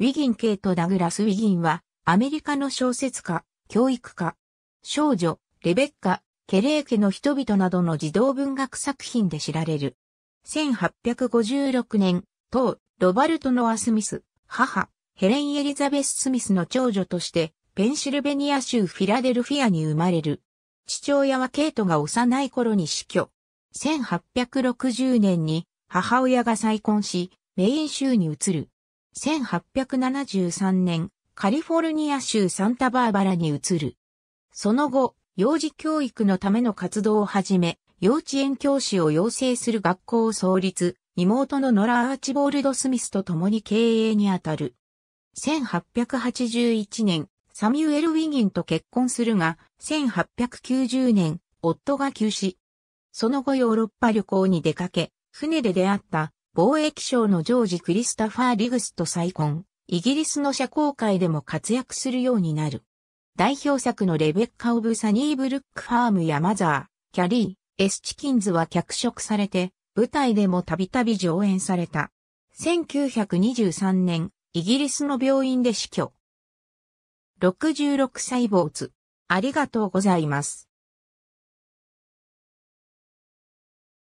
ウィギン・ケイト・ダグラス・ウィギンは、アメリカの小説家、教育家、少女、レベッカ、ケレー家の人々などの児童文学作品で知られる。1856年、当、ロバルト・ノア・スミス、母、ヘレン・エリザベス・スミスの長女として、ペンシルベニア州フィラデルフィアに生まれる。父親はケイトが幼い頃に死去。1860年に母親が再婚し、メイン州に移る。1873年、カリフォルニア州サンタバーバラに移る。その後、幼児教育のための活動を始め、幼稚園教師を養成する学校を創立、妹のノラ・アーチボールド・スミスと共に経営にあたる。1881年、サミュエル・ウィギンと結婚するが、1890年、夫が急死。その後ヨーロッパ旅行に出かけ、船で出会った貿易省のジョージ・クリスタファー・リグスと再婚、イギリスの社交界でも活躍するようになる。代表作のレベッカ・オブ・サニー・ブルック・ファームやマザー、キャリー、エス・チキンズは脚色されて、舞台でもたびたび上演された。1923年、イギリスの病院で死去。66歳坊主。ありがとうございます。